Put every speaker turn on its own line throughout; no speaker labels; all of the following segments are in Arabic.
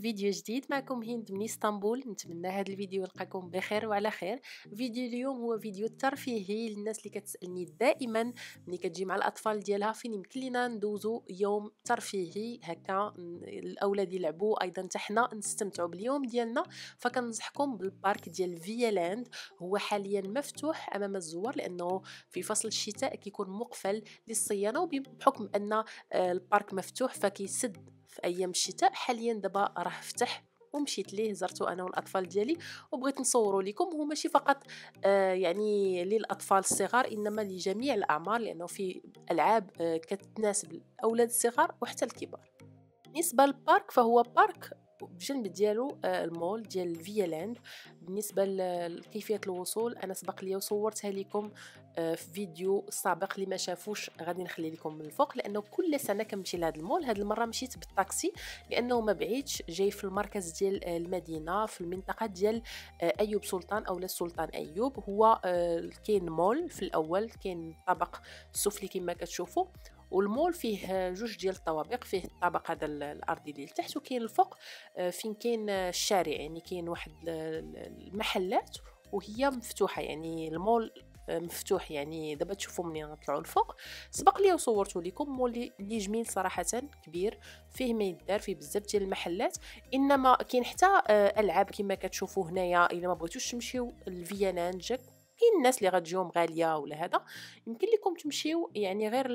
فيديو جديد معكم هند من اسطنبول نتمنى هذا الفيديو يلقاكم بخير وعلى خير فيديو اليوم هو فيديو ترفيهي للناس اللي كتسالني دائما ملي كتجي مع الاطفال ديالها فين يمكن لينا ندوزو يوم ترفيهي هكا الاولاد يلعبوا ايضا حتى حنا نستمتعوا باليوم ديالنا فكنصحكم بالبارك ديال فيالاند هو حاليا مفتوح امام الزوار لانه في فصل الشتاء كيكون مقفل للصيانه وبحكم ان آه، البارك مفتوح فكيسد في ايام الشتاء حاليا دابا راه فتح ومشيت ليه زرتو انا والاطفال ديالي وبغيت نصورو لكم هو ماشي فقط آه يعني للاطفال الصغار انما لجميع الاعمار لانه في العاب آه كتناسب الاولاد الصغار وحتى الكبار بالنسبه للبارك فهو بارك بجنب ديالو آه، المول ديال فيا لاند بالنسبه لكيفيه الوصول انا سبق لي وصورتها لكم في آه، فيديو سابق اللي ما شافوش غادي نخلي لكم من الفوق لانه كل سنه كنمشي لهذا المول هذه المره مشيت بالطاكسي لانه ما بعيدش جاي في المركز ديال آه، المدينه في المنطقه ديال آه، ايوب سلطان او السلطان ايوب هو كاين مول في الاول كاين الطابق السفلي كما كتشوفوا والمول فيه جوج ديال الطوابق فيه الطابق هذا الارضي اللي لتحت وكاين الفوق فين كاين الشارع يعني كاين واحد المحلات وهي مفتوحه يعني المول مفتوح يعني دابا تشوفوا منين نطلعوا الفوق سبق لي وصورته لكم مولي لي جميل صراحه كبير فيه ما يدار فيه بزاف ديال المحلات انما كاين حتى آه، العاب كما كتشوفوا هنايا الا ما بغيتوش تمشيو لفيانان جاك كاين الناس اللي غتجيهم غاليه ولا هذا يمكن لكم تمشيو يعني غير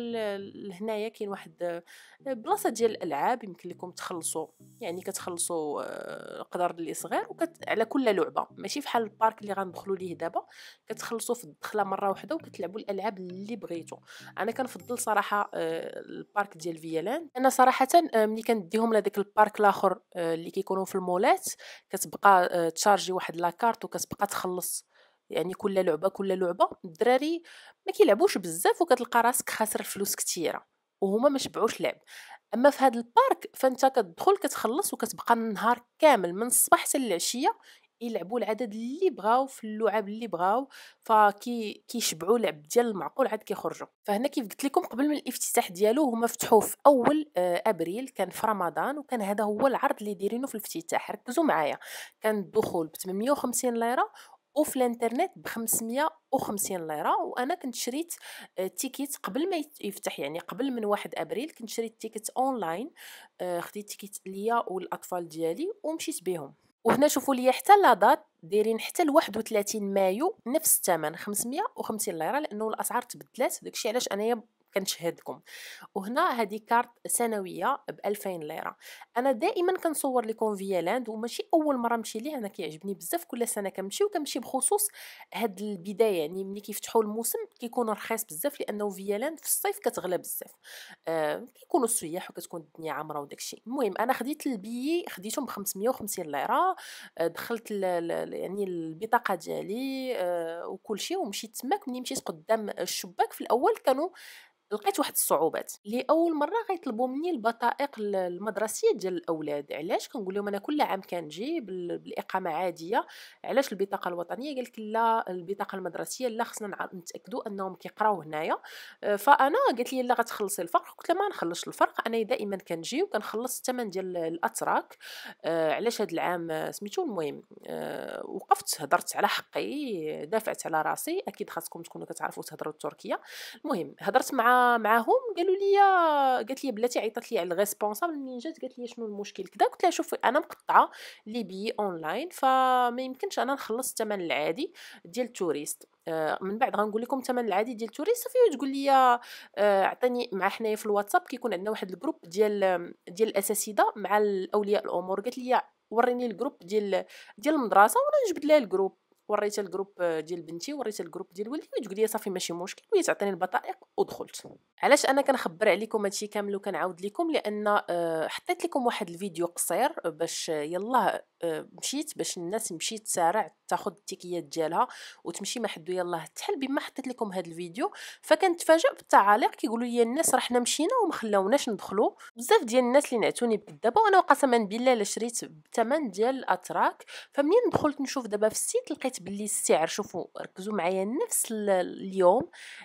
لهنايا كاين واحد بلاصه ديال الالعاب يمكن لكم تخلصوا يعني كتخلصوا آه، قدر اللي صغير وكت على كل لعبه ماشي بحال البارك اللي غندخلوا ليه دابا كتخلصوا في الدخله مره واحده وكتلعبوا الالعاب اللي بغيتو انا كنفضل صراحه آه، البارك ديال فيالان انا صراحه آه، ملي كنديهم لهذاك البارك الاخر اللي كيكونوا في المولات كتبقى تشارجي واحد لاكارت وكتبقى تخلص يعني كل لعبه كل لعبه الدراري ما كيلعبوش بزاف وكتلقى راسك خاسر فلوس كثيره وهما ما شبعوش لعب اما في هذا البارك فانت كتدخل كتخلص وكتبقى النهار كامل من الصباح حتى العشيه يلعبوا العدد اللي بغاو في اللعب اللي بغاو فكي كيشبعوا لعب ديال المعقول عاد كيخرجوا فهنا كيف قلت لكم قبل من الافتتاح ديالو هما فتحوه في اول آه، ابريل كان في رمضان وكان هذا هو العرض اللي دايرينه في الافتتاح ركزوا معايا كان الدخول ب 850 ليره وفي الانترنت ب 550 ليره وانا كنت شريت آه، تيكيت قبل ما يفتح يعني قبل من 1 ابريل كنت شريت تيكيت اونلاين آه، خديت تيكيت ليا والاطفال ديالي ومشيت بهم وهنا شوفوا لي حتى لا دات دايرين حتى ل 31 مايو نفس الثمن 550 ليره لانه الاسعار تبدلات داكشي علاش انايا كنشهدكم وهنا هذه كارت سنويه ب 2000 ليره انا دائما كنصور لكم فيالاند وماشي اول مره نمشي ليه انا كيعجبني بزاف كل سنه كنمشي وكنمشي بخصوص هاد البدايه يعني ملي كيفتحوا الموسم كيكون رخيص بزاف لانه فيالاند في الصيف كتغلى بزاف آه كيكونوا السياح وكتكون الدنيا عامره وداكشي المهم انا خديت البي خديتهم ب 550 ليره آه دخلت الـ الـ يعني البطاقه ديالي آه وكل شيء ومشيت تماك ملي مشيت قدام الشباك في الاول كانوا لقيت واحد الصعوبات لاول مره غيطلبوا مني البطائق المدرسيه ديال الاولاد علاش كنقول لهم انا كل عام كنجي بالاقامه عاديه علاش البطاقه الوطنيه قال لك لا البطاقه المدرسيه لا خصنا نتاكدوا انهم كيقراو هنايا آه، فانا قالت لي لا غتخلصي الفرق قلت لها ما نخلصش الفرق انا دائما كنجي وكنخلص الثمن ديال الاتراك آه، علاش هذا العام سميتو المهم آه، وقفت هضرت على حقي دافعت على راسي اكيد خاصكم تكونوا كتعرفوا تهضروا التركيه المهم هضرت مع معاهم قالوا لي قالت لي بلاتي عيطت لي على الريسبونسابل منين جات قالت لي شنو المشكل كذا قلت لها شوفي انا مقطعه لي بي اونلاين فما يمكنش انا نخلص الثمن العادي ديال التوريست آه، من بعد غنقول لكم الثمن العادي ديال التوريست صافي وتقول لي آه، عطيني مع حنايا في الواتساب كيكون عندنا واحد الجروب ديال ديال الاساسيده مع الاولياء الامور قالت لي وريني الجروب ديال ديال المدرسه وانا نجبد لها الجروب وريتها الجروب ديال بنتي وريتها الجروب ديال ولدي وتقول لي صافي ماشي مشكل وهي تعطيني البطائق ودخلت علاش انا كنخبر عليكم هادشي كامل وكنعاود لكم لان آه، حطيت لكم واحد الفيديو قصير باش آه، يلاه آه، مشيت باش الناس مشيت تسارع تاخذ التيكيات ديالها وتمشي ما حدو يلاه تحل بما حطيت لكم هذا الفيديو فكنتفاجئ بالتعاليق كيقولوا لي الناس راه حنا مشينا وما خلاوناش ندخلوا بزاف ديال الناس اللي نعتوني بالدابا وانا قسما بالله لا شريت بثمن ديال الاتراك فمنين دخلت نشوف دابا في السيت لقيت باللي السعر شوفوا ركزوا معايا نفس اليوم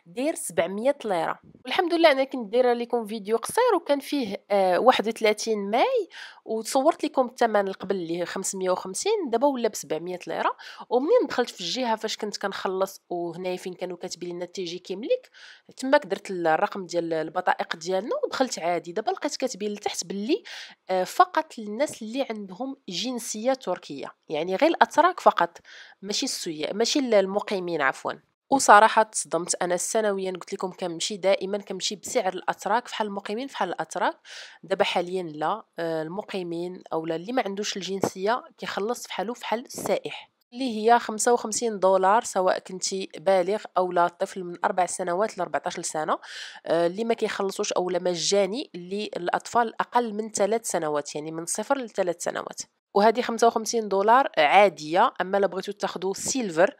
داير 700 ليره والحمد لله انا كنت دايره لكم فيديو قصير وكان فيه آه 31 ماي وتصورت لكم الثمن قبل اللي 550 دابا ولا ب 700 ليره ومنين دخلت في الجهه فاش كنت كنخلص وهنايا فين كانوا كاتبين لنا تيجي كيملك كيمليك تماك درت الرقم ديال البطائق ديالنا ودخلت عادي دابا لقيت كاتبين لتحت باللي آه فقط للناس اللي عندهم جنسيه تركيه يعني غير الاتراك فقط ماشي ماشي السياء ماشي المقيمين عفوا وصراحة تصدمت أنا سنويا قلت لكم كنمشي دائما كنمشي بسعر الأتراك فحال المقيمين فحال الأتراك دابا حاليا لا آه، المقيمين أو لا اللي ما عندوش الجنسية كيخلص فحالو فحال السائح اللي هي 55 دولار سواء كنتي بالغ او لا طفل من 4 سنوات ل 14 سنه آه، اللي ما كيخلصوش اولا مجاني للاطفال اقل من 3 سنوات يعني من 0 ل 3 سنوات وهذه 55 دولار عاديه اما لبغيتو تاخدو سيلفر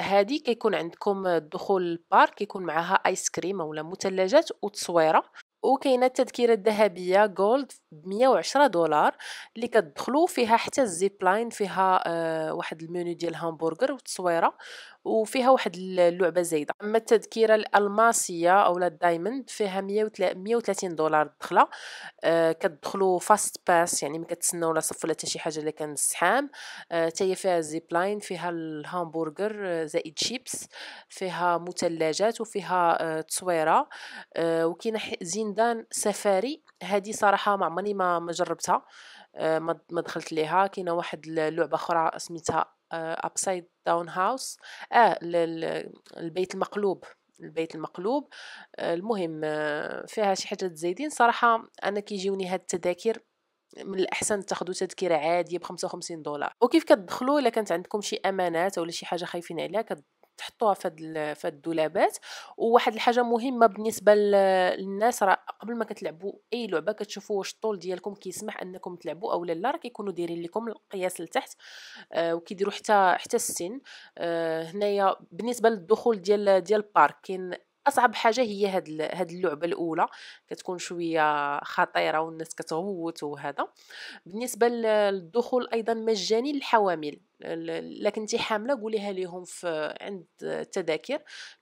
هذه آه كيكون عندكم الدخول للبارك كيكون معها ايس كريم أو مثلجات وتصويره وكاينه التذكيره الذهبيه جولد ب 110 دولار اللي كتدخلوا فيها حتى الزيب لاين فيها آه واحد المنيو ديال الهامبرجر والتصويره وفيها واحد اللعبه زايده اما التذكره الالماسيه او الدايموند فيها 130 دولار دخله آه كتدخلوا فاست باس يعني ما كتسناو لا صف ولا حتى شي حاجه اللي كان السحام آه، حتى آه فيها زيبلاين فيها الهامبرجر زائد شيبس فيها مثلجات وفيها آه تصويره آه وكاينه زندان سفاري هذه صراحه ما عمرني ما جربتها آه، ما دخلت ليها كاينه واحد اللعبه اخرى سميتها ابسايد داون هاوس اه, آه، البيت المقلوب البيت المقلوب آه، المهم آه، فيها شي حاجات زايدين صراحه انا كيجيوني هاد التذاكر من الاحسن تاخذوا تذكره عاديه ب 55 دولار وكيف كتدخلوا الا كانت عندكم شي امانات ولا شي حاجه خايفين عليها تحطوها في هاد الدولابات وواحد الحاجه مهمه بالنسبه للناس راه قبل ما كتلعبوا اي لعبه كتشوفوا واش الطول ديالكم كيسمح انكم تلعبوا اولا لا راه كيكونوا دايرين لكم القياس لتحت آه، وكيديروا حتى حتى السن آه هنايا بالنسبه للدخول ديال ديال البارك كاين اصعب حاجه هي هاد هاد اللعبه الاولى كتكون شويه خطيره والناس كتغوت وهذا بالنسبه للدخول ايضا مجاني للحوامل الا كنتي حامله قوليها ليهم في عند التذاكر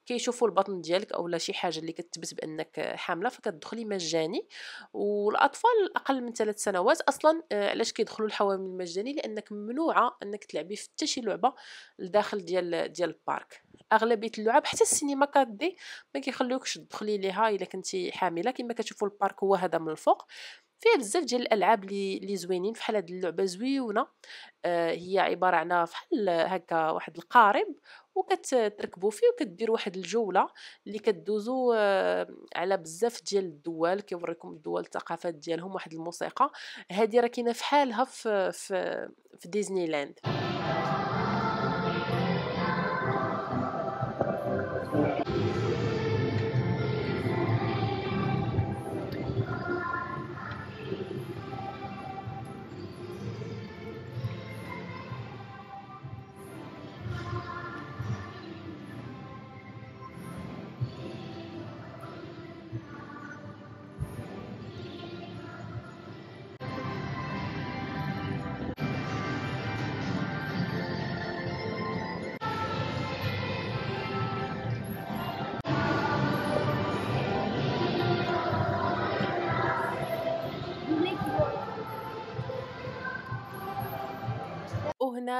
كيشوفوا البطن ديالك اولا شي حاجه اللي كتثبت بانك حامله فكتدخلي مجاني والاطفال اقل من ثلاث سنوات اصلا آه، علاش كيدخلوا الحوامل المجاني لانك ممنوعه انك تلعبي في حتى شي لعبه لداخل ديال ديال البارك اغلبيه اللعب حتى السينما كادي ما كيخليوكش تدخلي ليها الا كنتي حامله كما كتشوفوا البارك هو هذا من الفوق فيها بزاف ديال الالعاب لي لي زوينين فحال هاد اللعبه زويونه آه هي عباره على فحال هكا واحد القارب وكتركبوا فيه وكدير واحد الجوله اللي كدوزوا آه على بزاف ديال الدول كيوريكم الدول الثقافات ديالهم واحد الموسيقى هذه راه كاينه فحالها في في, في ديزني لاند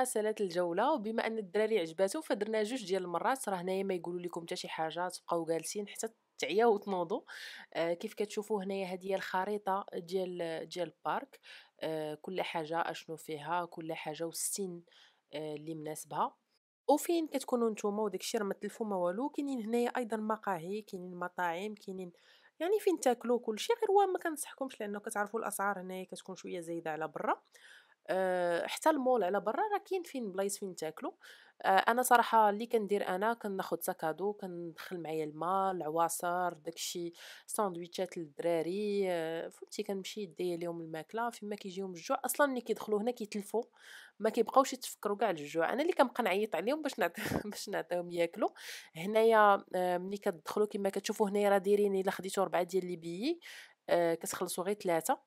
سالات الجوله وبما ان الدراري عجباتهم فدرنا جوج ديال المرات راه هنايا ما يقولوا لكم حتى شي حاجه تبقاو جالسين حتى تعياو وتنوضوا آه كيف كتشوفوا هنايا هذه الخريطه ديال ديال البارك آه كل حاجه اشنو فيها كل حاجه والسن آه اللي مناسبها وفين كتكونوا نتوما وداكشي راه ما تلفوا ما والو كاينين هنايا ايضا مقاهي كاينين مطاعم كاينين يعني فين تاكلوا كل شيء غير هو ما كنصحكمش لانه كتعرفوا الاسعار هنايا كتكون شويه زايده على برا آه، حتى المول على برا راه كاين فين بلايص فين تاكلوا آه، انا صراحه اللي كندير انا كناخذ ساكادو كندخل معايا الماء العواصر داكشي ساندويتشات للدراري آه، فهمتي كنمشي يدي لهم الماكله فيما كيجيهم الجوع اصلا ملي كيدخلوا هنا كيتلفوا ما كيبقاوش يتفكروا كاع الجوع انا اللي كنبقى نعيط عليهم باش نعت... باش نعطيهم ياكلوا هنايا ملي كتدخلوا كما كتشوفوا هنايا راه دايرين الا خديتوا اربعه ديال لي بيي كتخلصوا غير ثلاثه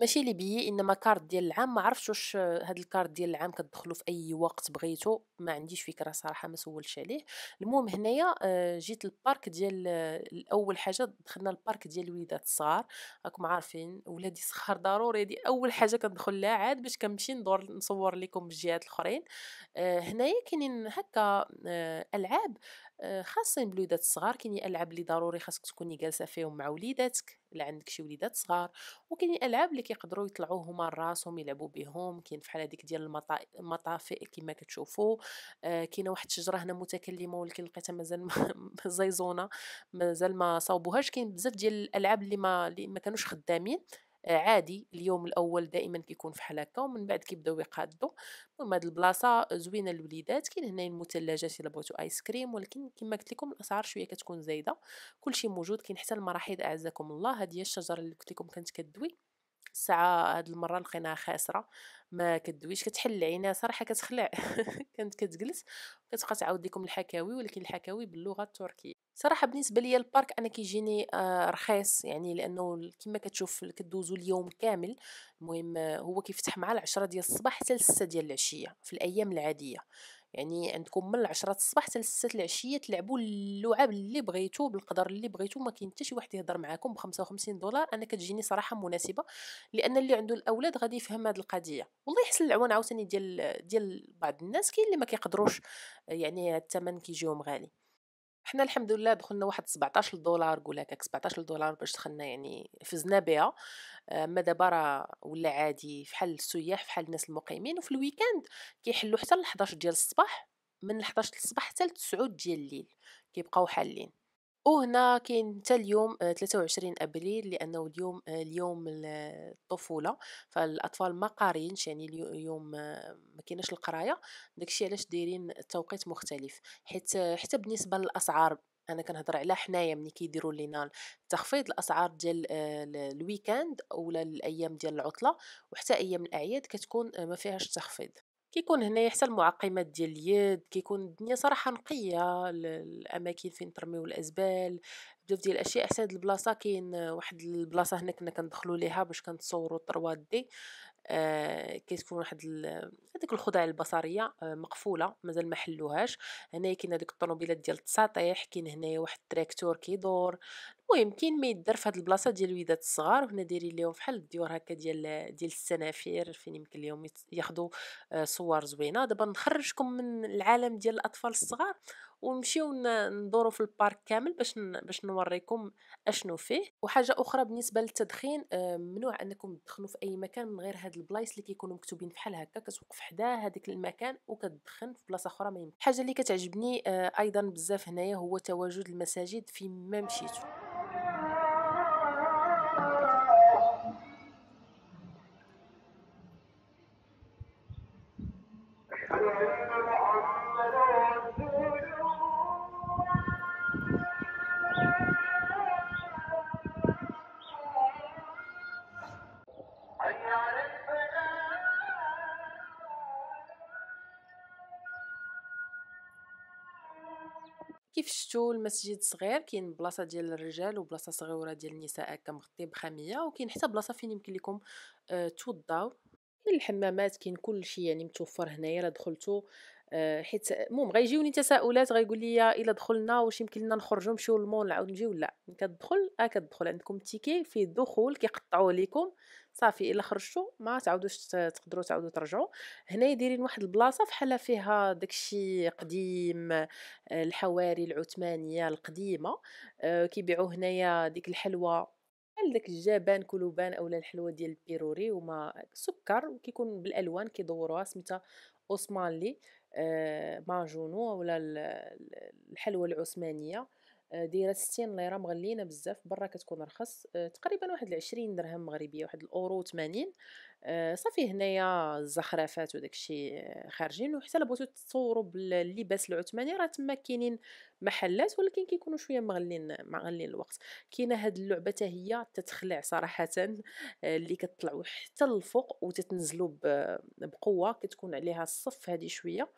ماشي ليبيي انما كارت ديال العام ما عرفتش واش هاد الكارت ديال العام كتدخلو في اي وقت بغيتو ما عنديش فكره صراحه ما سولتش عليه المهم هنايا آه، جيت البارك ديال اول حاجه دخلنا البارك ديال الوليدات الصغار راكم عارفين ولادي صغار ضروري هادي اول حاجه كندخل لها عاد باش كنمشي ندور نصور لكم الجهات الاخرين آه، هنايا كاينين هكا آه، العاب آه، خاصه الوليدات الصغار كاين العاب اللي ضروري خاصك تكوني جالسه فيهم مع وليداتك الا عندك شي وليدات صغار وكاين العاب اللي كيقدروا يطلعوا هما راسهم يلعبوا بهم كاين فحال هذيك ديال المطافئ كما كتشوفوا آه كاينه واحد الشجره هنا متكلمه ولكن لقيتها مازال زيزونه مازال ما صوبوهاش كاين بزاف ديال الالعاب اللي ما اللي ما كانوش خدامين عادي اليوم الاول دائما كيكون فحال هكا ومن بعد كيبداو يقادو المهم هاد البلاصه زوينه للوليدات كاين هنايا المثلجات الا بغيتو ايس كريم ولكن كما قلت لكم الاسعار شويه كتكون زايده كلشي موجود كاين حتى المراحيض اعزكم الله هذه هي الشجره اللي قلت لكم كانت كدوي الساعه هاد المره لقيناها خاسره ما كدويش كتحل العينه صراحه كتخلع كانت كتجلس كتبقى تعاود لكم الحكاوي ولكن الحكاوي باللغه التركيه صراحه بالنسبه ليا البارك انا كيجيني آه، رخيص يعني لانه كما كتشوف كدوزو اليوم كامل المهم آه، هو كيفتح مع العشرة ديال الصباح حتى ل ديال العشيه في الايام العاديه يعني عندكم من العشرة الصباح حتى للستة العشيه تلعبوا اللعب اللي بغيتو بالقدر اللي بغيتو ما كاين حتى شي واحد يهضر معاكم ب 55 دولار انا كتجيني صراحه مناسبه لان اللي عنده الاولاد غادي يفهم هذه القضيه والله يحسن العون عاوتاني ديال ديال بعض الناس كاين اللي ما كيقدروش يعني الثمن كيجيهم غالي حنا الحمد لله دخلنا واحد 17 دولار قول هكاك 17 دولار باش دخلنا يعني فزنا بها آه، ما دابا راه ولا عادي فحال السياح فحال الناس المقيمين وفي الويكاند كيحلوا حتى ل 11 ديال الصباح من 11 الصباح حتى ل 9 ديال الليل كيبقاو حالين وهنا كاين حتى اليوم 23 آه، ابريل لانه اليوم آه، اليوم آه، الطفوله فالاطفال ما قارينش يعني اليوم ما كايناش القرايه داكشي علاش دايرين توقيت مختلف حيت حتى بالنسبه للاسعار انا كنهضر على حنايا ملي كيديروا لينا تخفيض الاسعار ديال الويكاند اولا الايام ديال العطله وحتى ايام الاعياد كتكون ما فيهاش تخفيض كيكون هنايا حتى المعقمات ديال اليد كيكون الدنيا صراحه نقيه الاماكن فين ترميو الازبال بزاف ديال الاشياء حتى هاد البلاصه كاين واحد البلاصه هنا كنا كندخلو ليها باش كنتصورو 3 دي آه كتكون واحد هذيك الخضع البصريه آه، مقفوله مازال ما حلوهاش هنايا كاين هذيك الطوموبيلات ديال التساطيح كاين هنايا واحد التراكتور كيدور المهم كاين ما يدار في هذه البلاصه ديال الوداد الصغار وهنا دايرين ليهم بحال الديور هكا ديال ديال السنافير فين يمكن ليهم ياخذوا آه، صور زوينه دابا نخرجكم من العالم ديال الاطفال الصغار ونمشيو ندورو في البارك كامل باش باش نوريكم اشنو فيه وحاجه اخرى بالنسبه للتدخين آه، ممنوع انكم تدخنوا في اي مكان من غير هاد البلايص اللي كيكونوا مكتوبين بحال هكا كتوقف حدا هذاك المكان وكتدخن في بلاصه اخرى ما يمكن الحاجه اللي كتعجبني آه، ايضا بزاف هنايا هو تواجد المساجد فين ما مشيتو Thank you. كيف المسجد صغير كاين بلاصه ديال الرجال وبلاصه صغيره ديال النساء هكا مغطي بخاميه وكاين حتى بلاصه فين يمكن لكم آه توضاو كاين الحمامات كاين كل شيء يعني متوفر هنايا الا دخلتو آه حيت المهم غيجيوني تساؤلات غيقول لي الا دخلنا واش يمكن لنا نخرجوا نمشيو للمول نعاود نجيو لا كتدخل اه كتدخل عندكم التيكي فيه الدخول كيقطعوه لكم صافي الا خرجتوا ما تعاودوش تقدروا تعاودوا ترجعوا هنا دايرين واحد البلاصه فحال فيها داكشي قديم آه، الحواري العثمانيه القديمه آه، كيبيعوا هنايا ديك الحلوى بحال داك الجبان كلوبان اولا الحلوه ديال البيروري وما سكر وكيكون بالالوان كيدوروها سميتها اوسمالي آه، ماجونو ولا الحلوه العثمانيه آه، دايره 60 ليره مغلينه بزاف برا كتكون رخص آه، تقريبا واحد 20 درهم مغربيه واحد الاورو 80 آه، صافي هنايا الزخرفات وداكشي خارجين وحتى الا بغيتو تصوروا باللباس العثماني راه تما كاينين محلات ولكن كيكونوا شويه مغلين مغلين الوقت كاينه هاد اللعبه حتى هي تتخلع صراحه اللي كتطلعوا حتى الفوق وتتنزلوا بقوه كتكون عليها الصف هذه شويه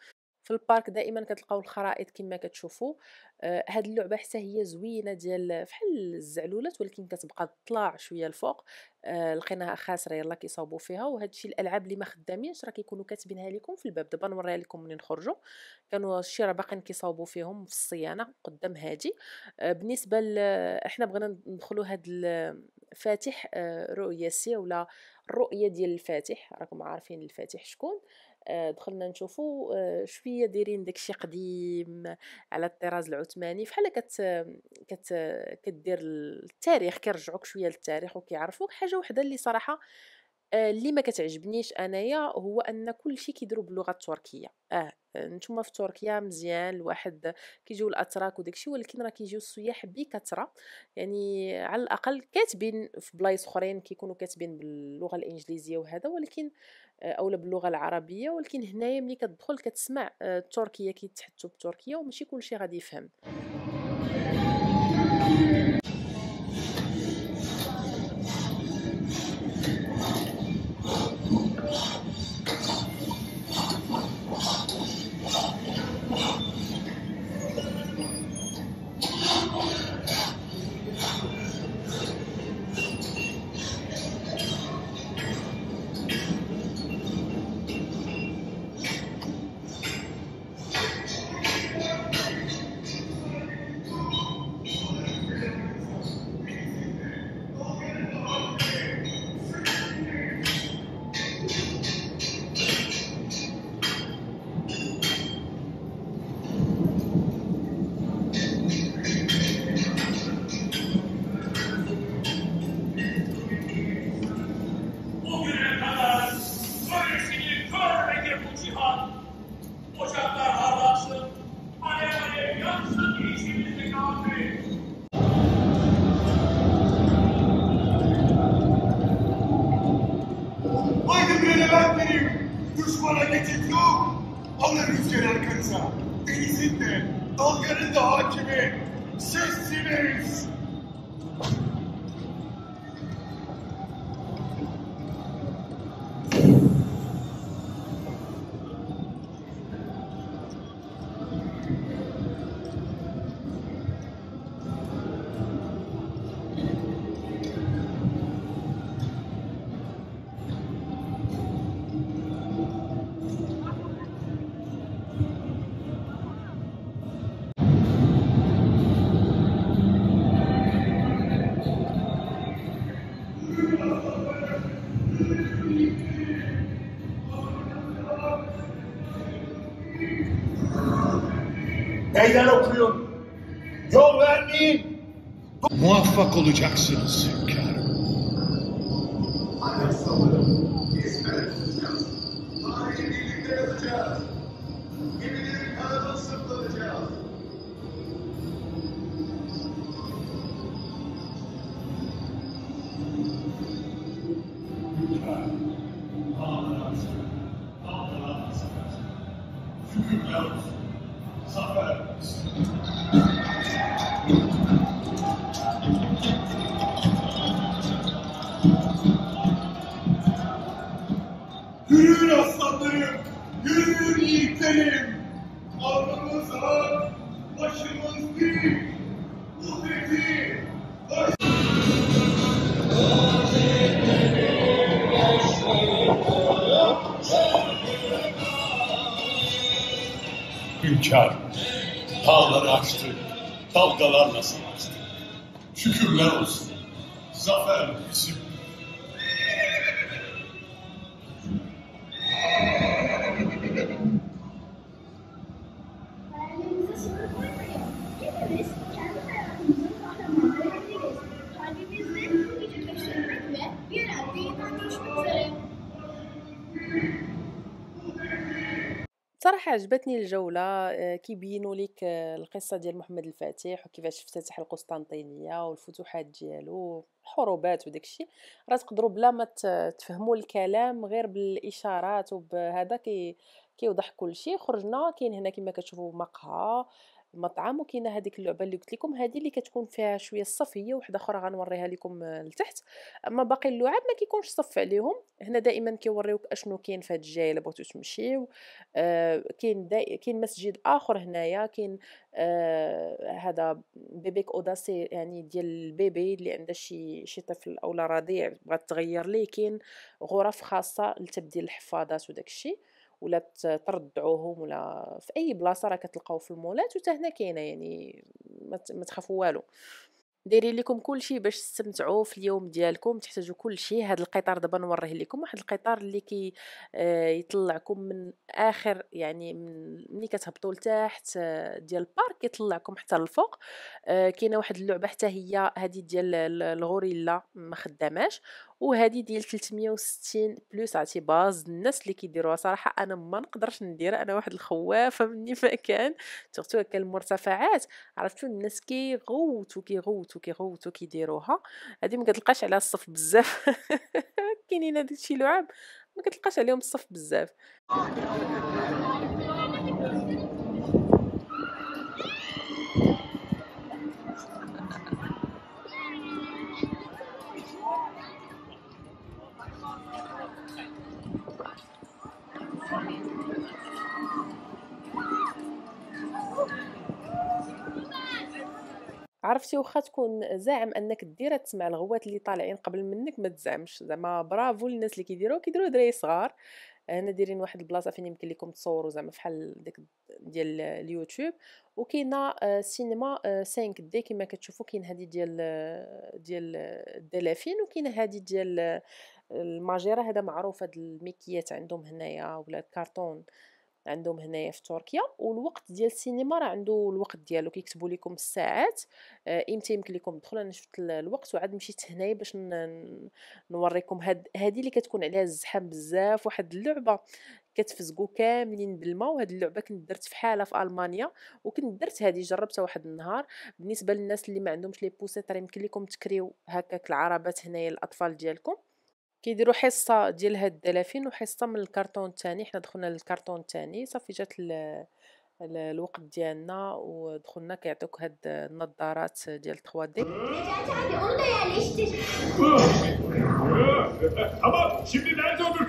في البارك دائما كتلقاو الخرائط كما كتشوفوا آه، هاد اللعبه حتى هي زوينه ديال فحال الزعلولات ولكن كتبقى تطلع شويه الفوق آه، لقيناها خاسره يلا كيصاوبوا فيها وهادشي الالعاب اللي ما خدامينش راه كيكونوا كاتبينها لكم في الباب دابا نوريها لكم منين نخرجوا كانوا الشيء راه باقيين كيصاوبوا فيهم في الصيانه قدام هادي آه، بالنسبه ل... احنا بغينا ندخلوا هاد الفاتح رؤيه سي ولا الرؤيه ديال الفاتح راكم عارفين الفاتح شكون آه آه، دخلنا نشوفو آه، شويه دايرين داكشي قديم على الطراز العثماني فحال كت كت كدير التاريخ كيرجعوك شويه للتاريخ وكيعرفوك حاجه وحده اللي صراحه آه، اللي ما كتعجبنيش انايا هو ان كل شيء كيديروا باللغه التركيه اه نتوما في تركيا مزيان الواحد كيجيو الاتراك وداكشي ولكن راه كيجيو السياح بكثره يعني على الاقل كاتبين في بلايص اخرين كيكونوا كاتبين باللغه الانجليزيه وهذا ولكن آه، اولا باللغه العربيه ولكن هنايا ملي كتدخل كتسمع آه، التركيه كيتحدثوا بالتركيه وماشي كلشي غادي يفهم Portuguese, 16 meydan okuyun. Yol vermeyin. Muvaffak olacaksınız hünkârım. Hünkâr, dağları açtık, dalgalarla savaştık. Şükürler olsun, zafer bizim صراحه عجبتني الجوله آه، كيبينوا لك آه، القصه ديال محمد الفاتح وكيفاش افتتح القسطنطينيه والفتوحات ديالو الحروبات وداكشي راه تقدروا بلا ما تفهموا الكلام غير بالاشارات وبهذا كي كيوضح كلشي خرجنا كاين هنا كما كتشوفوا مقهى المطعم وكاينه هذيك اللعبه اللي قلت لكم هذه اللي كتكون فيها شويه الصف هي وحده اخرى غنوريها لكم لتحت اما باقي اللعاب ما كيكونش صف عليهم هنا دائما كيوريوك اشنو كاين في هاد الجاي الا بغيتو تمشيو آه، كاين كاين مسجد اخر هنايا كاين آه، هذا بيبيك اوداسي يعني ديال البيبي اللي عنده شي شي طفل اولا رضيع بغات تغير ليه كاين غرف خاصه لتبديل الحفاضات وداكشي ولا تردعوهم ولا في اي بلاصه راه كتلقاو في المولات وتا هنا كاينه يعني ما تخافوا والو دايرين لكم كل شيء باش تستمتعوا في اليوم ديالكم تحتاجوا كل شيء هذا القطار دابا نوريه لكم واحد القطار اللي كي آه، يطلعكم من اخر يعني من ملي كتهبطوا لتحت آه، ديال البارك كيطلعكم حتى للفوق آه، كاينه واحد اللعبه حتى هي هذه ديال الغوريلا ما خداماش وهذه ديال 360 بلس عرفتي باز الناس اللي كيديروها صراحه انا ما نقدرش نديرها انا واحد الخوافه مني ما كان سورتو هكا المرتفعات عرفتو الناس كيغوتو كيغوتو كيغوتو كيديروها هذه ما كتلقاش عليها الصف بزاف كاينين هذاك الشيء لعاب ما كتلقاش عليهم الصف بزاف عرفتي واخا تكون زاعم انك ديرها تسمع الغوات اللي طالعين قبل منك ما تزعمش زعما برافو للناس اللي كيديروا كيديروا دراري صغار هنا دايرين واحد البلاصه فين يمكن لكم تصوروا زعما فحال ديك ديال اليوتيوب وكاينه آه، سينما 5 دي كما كتشوفوا كاين هذه ديال آه، ديال الدلافين وكاينه هذه ديال الماجيرا هذا معروف هاد الميكيات عندهم هنايا ولا الكارتون عندهم هنايا في تركيا والوقت ديال السينما راه عنده الوقت ديالو كيكتبوا لكم الساعات آه، امتى يمكن لكم تدخل انا شفت الوقت وعاد مشيت هنايا باش نوريكم هاد هذه اللي كتكون عليها الزحام بزاف واحد اللعبه كتفزقوا كاملين بالماء وهاد اللعبه كنت درت في حاله في المانيا وكنت درت هذه جربتها واحد النهار بالنسبه للناس اللي ما عندهمش لي بوسيت راه يمكن لكم تكريو هكاك العربات هنايا الاطفال ديالكم كيديروا حصه ديال هاد الدلافين وحصه من الكرتون الثاني حنا دخلنا للكرتون الثاني صافي جات الوقت ديالنا ودخلنا كيعطيوك هاد النظارات ديال 3 دي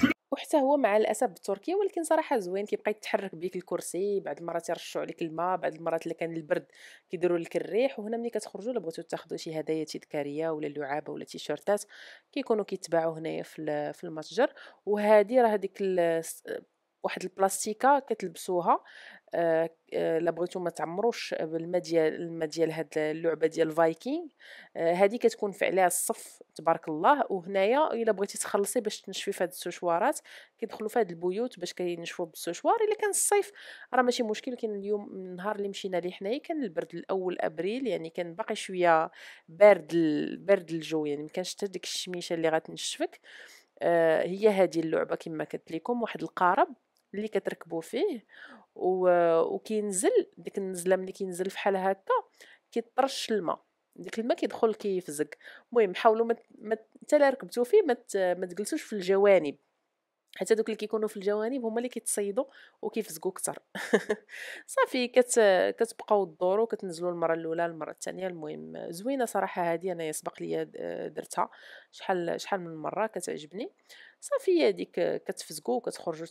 حتى هو مع الاسف بتركيا ولكن صراحه زوين كيبقى يتحرك بيك الكرسي بعد المرات يرشوا عليك الماء بعد المرات اللي كان البرد كيديروا لك الريح وهنا ملي كتخرجوا بغيتو تاخذوا شي هدايا تذكاريه ولا لعابه ولا تيشيرتات كيكونوا كيتباعوا هنايا في المتجر وهذه راه ديك واحد البلاستيكه كتلبسوها آه الا آه، بغيتو ما تعمروش بالماء ديال الماء ديال هاد اللعبه ديال الفايكينغ هذه آه كتكون في عليها الصف تبارك الله وهنايا الا بغيتي تخلصي باش تنشفي في هاد السوشوارات كيدخلوا في هاد البيوت باش كينشفوا بالسوشوار الا كان الصيف راه ماشي مشكل كاين اليوم النهار اللي مشينا ليه حنايا كان البرد الاول ابريل يعني كان باقي شويه بارد بارد الجو يعني ما كانش حتى ديك الشميشه اللي غتنشفك آه هي هذه اللعبه كما قلت لكم واحد القارب اللي كتركبوا فيه وكينزل ديك النزله ملي كينزل فحال هكا كيطرش الماء ديك الماء كيدخل كيفزق المهم حاولوا ما حتى لا ركبتو فيه ما مت... تجلسوش في الجوانب حيت دوك اللي كيكونوا في الجوانب هما اللي كيتصيدوا وكيفزقوا اكثر صافي كت كتبقاو الدور وكتنزلوا المره الاولى المره الثانيه المهم زوينه صراحه هذه انا يسبق لي درتها شحال شحال من مره كتعجبني صافي هذيك كتفزقوا وكتخرجوا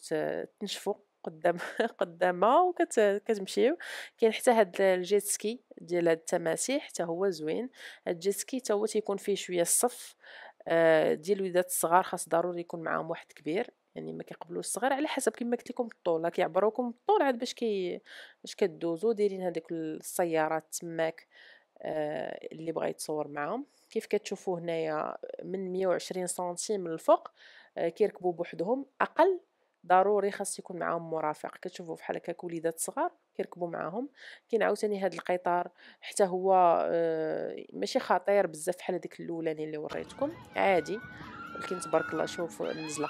تنشفوا قدام قدامها وكتمشيو كاين حتى هاد الجيتسكي ديال هاد التماسيح حتى هو زوين هاد الجيتسكي حتى هو تيكون فيه شويه الصف آه، ديال الوداد الصغار خاص ضروري يكون معاهم واحد كبير يعني ما كيقبلوش الصغير على حسب كما قلت لكم الطول كيعبروكم الطول عاد باش كي باش كدوزو دايرين هذوك السيارات تماك آه اللي بغا يتصور معاهم كيف كتشوفوا هنايا من 120 سنتيم للفوق آه كيركبوا بوحدهم اقل ضروري خاص يكون معاهم مرافق كتشوفوا بحال هكاك وليدات صغار كيركبوا معاهم كاين عاوتاني هذا القطار حتى هو آه ماشي خطير بزاف بحال هذيك الاولاني اللي وريتكم عادي ولكن تبارك الله شوف النزله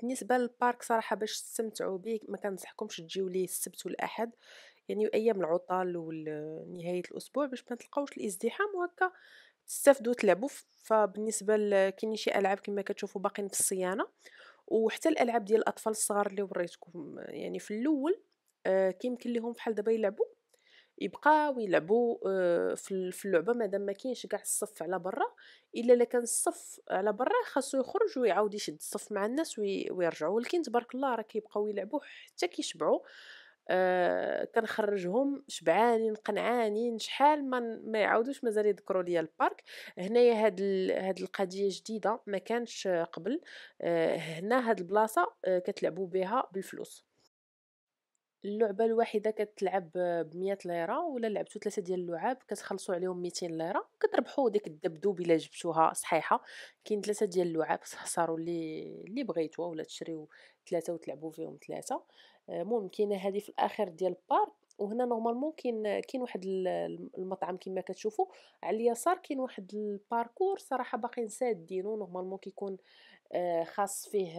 بالنسبه للبارك صراحه باش تستمتعوا به ما كنصحكمش تجيو ليه السبت والاحد يعني ايام العطل ونهايه الاسبوع باش ما تلقاوش الازدحام وهكا تستافدوا تلعبوا فبالنسبه لكاين شي العاب كما كتشوفوا باقيين في الصيانه وحتى الالعاب ديال الاطفال الصغار اللي وريتكم يعني في الاول آه، كيمكن ليهم بحال دابا يلعبوا يبقاو يلعبوا آه، في اللعبه مادام ما كاينش كاع الصف على برا الا الا كان الصف على برا خاصو يخرج ويعاود يشد الصف مع الناس ويرجعوا ولكن تبارك الله راه كيبقاو يلعبوا حتى كيشبعوا آه، كنخرجهم شبعانين قنعانين شحال ما ما يعاودوش مازال يذكروا ليا البارك هنايا هاد هاد القضيه جديده ما كانش قبل هنا هاد البلاصه كتلعبوا بها بالفلوس اللعبه الواحده كتلعب ب 100 ليره ولا لعبتو ثلاثه ديال اللعاب كتخلصوا عليهم 200 ليره كتربحوا ديك الدبدوب الا جبتوها صحيحه كاين ثلاثه ديال اللعاب تحصروا اللي اللي بغيتوها ولا تشريو ثلاثه وتلعبوا فيهم ثلاثه المهم آه، هذه في الاخر ديال البارك وهنا نورمالمون كاين كاين واحد المطعم كما كتشوفوا على اليسار كاين واحد الباركور صراحه باقيين سادينو نورمالمون كيكون آه، خاص فيه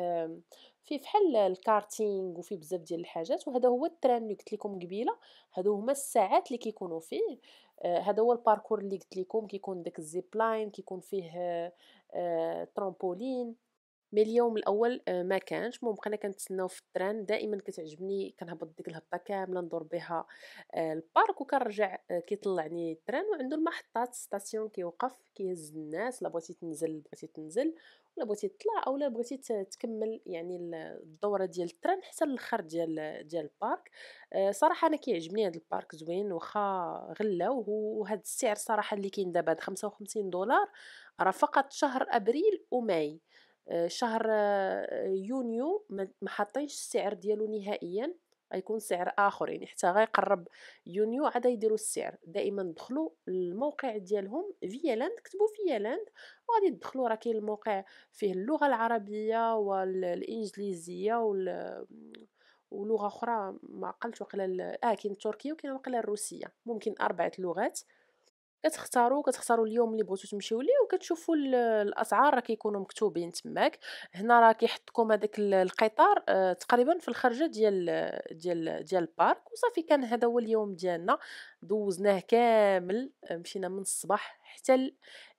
فيه فحال الكارتينغ وفي بزاف ديال الحاجات وهذا هو التران اللي قلت لكم قبيله هادو هما الساعات اللي كيكونوا فيه آه، هذا هو الباركور اللي قلت لكم كيكون داك الزيبلاين كيكون فيه آه، ترامبولين مي اليوم الاول آه، ما كانش المهم بقينا كنتسناو في التران دائما كتعجبني كنهبط ديك الهبطه كامله ندور بها آه، البارك وكنرجع آه، كيطلعني التران وعندو المحطات ستاسيون كيوقف كيهز الناس لا بغيتي تنزل بغيتي تنزل ولا بغيتي تطلع اولا بغيتي تكمل يعني الدوره ديال التران حتى الاخر ديال ديال البارك صراحه انا كيعجبني هذا البارك زوين واخا غلاو وهذا السعر صراحه اللي كاين دابا 55 دولار راه فقط شهر ابريل وماي آه، شهر آه، يونيو ما حاطينش السعر ديالو نهائيا غيكون سعر اخر يعني حتى غيقرب يونيو عاد يديروا السعر دائما دخلوا الموقع ديالهم فيالاند كتبوا فيالاند وغادي تدخلوا راه كاين الموقع فيه اللغه العربيه والانجليزيه وال ولغه اخرى ما عقلتش وقيلا اه كاين التركيه وكاين وقيلا الروسيه ممكن اربعه لغات كتختاروا كتختاروا اليوم اللي بغيتو تمشيو ليه وكتشوفوا الاسعار راه كيكونوا مكتوبين تماك هنا راه كيحطكم هذاك القطار اه تقريبا في الخرجه ديال ديال ديال البارك وصافي كان هذا هو اليوم ديالنا دوزناه كامل آه، مشينا من الصباح حتى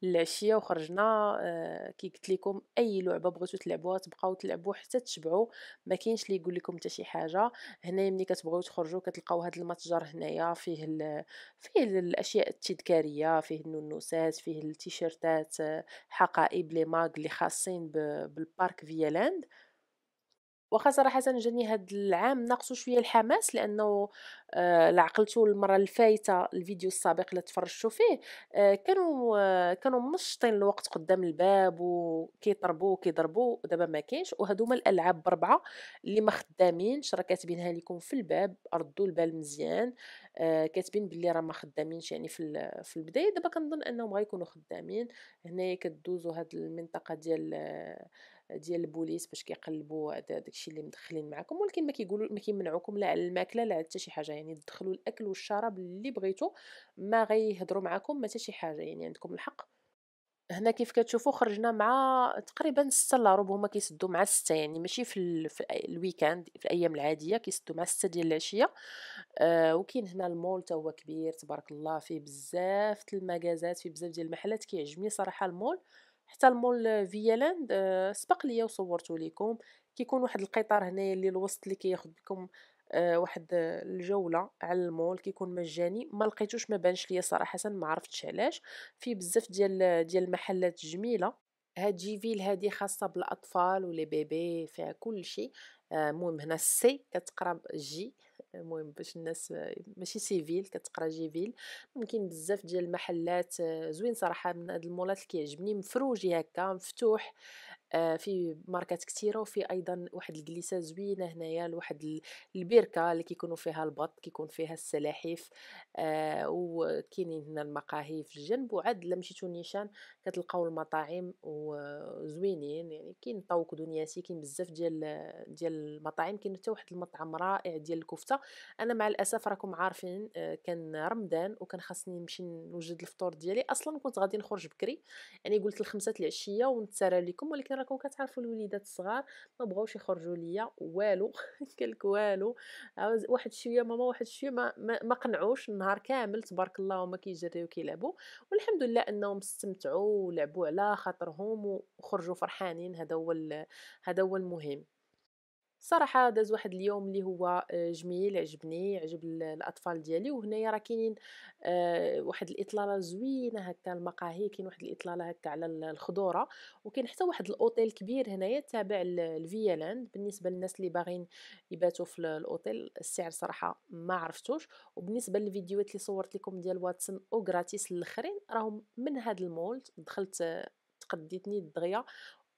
العشيه وخرجنا آه، كي قلت لكم اي لعبه بغيتو تلعبوها تبقاو تلعبوا حتى تشبعوا ما كاينش اللي يقول لكم حتى شي حاجه هنا ملي كتبغيو تخرجوا كتلقاو هذا المتجر هنايا فيه ال... فيه الاشياء التذكاريه فيه النونوسات فيه التيشيرتات آه، حقائب لي ماغ اللي خاصين بالبارك فيالاند واخا صراحه جاني هاد العام ناقصو شويه الحماس لانه آه لعقلتو المره الفايته الفيديو السابق اللي تفرجتو فيه آه كانوا آه كانوا منشطين الوقت قدام الباب وكيطربوا وكيضربوا ودابا ما كاينش وهذوما الالعاب بربعه اللي ما خدامينش راه كاتبينها لكم في الباب ردوا البال مزيان آه كاتبين باللي راه ما خدامينش يعني في في البدايه دابا كنظن انهم غيكونوا خدامين هنايا كدوزوا هاد المنطقه ديال آه ديال البوليس باش كيقلبوا داكشي اللي مدخلين معكم ولكن ما كيقولوا ما كيمنعوكم لا على الماكله لا على حتى شي حاجه يعني تدخلوا الاكل والشراب اللي بغيتو ما غيهضروا معكم ما حتى شي حاجه يعني عندكم الحق هنا كيف كتشوفوا خرجنا مع تقريبا 6 ربع هما كيسدوا مع 6 يعني ماشي في, ال... في الويكاند في الايام العاديه كيسدوا مع 6 ديال العشيه آه وكاين هنا المول تا هو كبير تبارك الله فيه بزاف المغازات فيه بزاف ديال المحلات كيعجبني صراحه المول آه حتى المول فيالاند سبق ليا وصورته لكم كيكون واحد القطار هنايا اللي الوسط اللي كياخذ بكم آه، واحد الجوله على المول كيكون مجاني ما لقيتوش ما بانش ليا صراحه ما عرفتش علاش في بزاف ديال ديال المحلات جميله هاد جيفيل هادي خاصه بالاطفال ولي بيبي فيها كل شيء آه، المهم هنا السي كتقرب جي المهم باش الناس ماشي سيفيل كتقرا جيفيل ممكن بزاف ديال المحلات آه، زوين صراحه من هاد المولات كيعجبني مفروجي هكا مفتوح آه، في ماركات كثيره وفي ايضا واحد الكليسه زوينه هنايا لواحد البركه اللي كيكونوا فيها البط كيكون فيها السلاحف آه، وكاينين هنا المقاهي في الجنب وعاد لمشيتو مشيتو نيشان كتلقاو المطاعم وزوينين يعني كاين طوق دنياسي كاين بزاف ديال ديال المطاعم كاين حتى واحد المطعم رائع ديال الكفته انا مع الاسف راكم عارفين آه، كان رمضان وكان خاصني نمشي نوجد الفطور ديالي اصلا كنت غادي نخرج بكري يعني قلت الخمسة العشيه ونتسارى لكم ولكن راكم كتعرفوا الوليدات الصغار ما بغاوش يخرجوا ليا والو قالك والو واحد شويه ماما واحد شويه ما, ما, ما قنعوش النهار كامل تبارك الله وما كيجريو كيلعبوا والحمد لله انهم استمتعوا ولعبوا على خاطرهم وخرجوا فرحانين هذا هو هذا هو المهم صراحه داز واحد اليوم اللي هو آه، جميل عجبني عجب الاطفال ديالي وهنايا راه كاينين آه، واحد الاطلاله زوينه هكا المقاهي كاين واحد الاطلاله هكا على الخضوره وكاين حتى واحد الاوتيل كبير هنايا تابع لفيالاند بالنسبه للناس اللي باغين يباتوا في الاوتيل السعر صراحه ما عرفتوش وبالنسبه للفيديوهات اللي صورت لكم ديال واتسون او غراتيس الاخرين راهم من هذا المول دخلت تقديتني الدغيا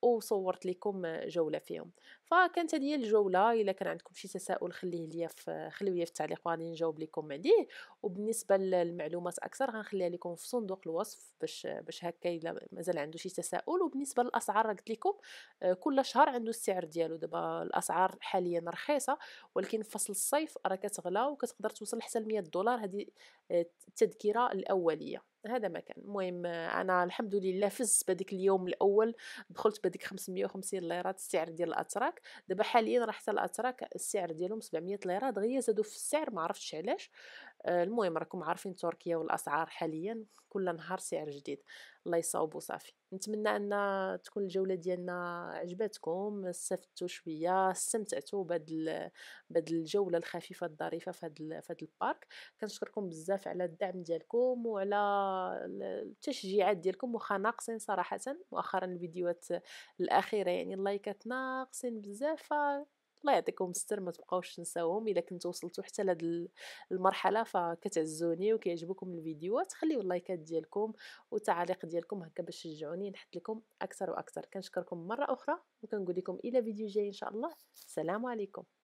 وصورت لكم جوله فيهم فكانت هذه الجوله الا كان عندكم شي تساؤل خليه ليا في خليه في التعليق وغادي نجاوب لكم عليه وبالنسبه للمعلومات اكثر غنخليها لكم في صندوق الوصف باش باش هكا الا مازال عنده شي تساؤل وبالنسبه للاسعار قلت لكم آه، كل شهر عنده السعر ديالو دابا الاسعار حاليا رخيصه ولكن في فصل الصيف راه كتغلى وكتقدر توصل حتى ل 100 دولار هذه آه، التذكره الاوليه هذا ما كان المهم انا الحمد لله فزت بهذيك اليوم الاول دخلت بهذيك 550 ليرات السعر ديال الاتراك دابا حاليا راه حتى الاتراك السعر ديالهم 700 ليره دغيا زادوا في السعر ما عرفتش علاش آه، المهم راكم عارفين تركيا والاسعار حاليا كل نهار سعر جديد الله يصاوبو صافي نتمنى ان تكون الجوله ديالنا عجبتكم استفدتوا شويه استمتعتوا بهاد بهاد الجوله الخفيفه الظريفه في هاد في هاد البارك كنشكركم بزاف على الدعم ديالكم وعلى التشجيعات ديالكم واخا ناقصين صراحه مؤخرا الفيديوهات الاخيره يعني اللايكات ناقصين بزاف الله يعطيكم الستر ما تبقاوش تنساوهم الا كنتو وصلتوا حتى لهاد المرحله فكتعزوني وكيعجبكم الفيديوهات خليو اللايكات ديالكم والتعاليق ديالكم هكا باش تشجعوني نحط لكم اكثر واكثر كنشكركم مره اخرى وكنقول لكم الى فيديو جاي ان شاء الله السلام عليكم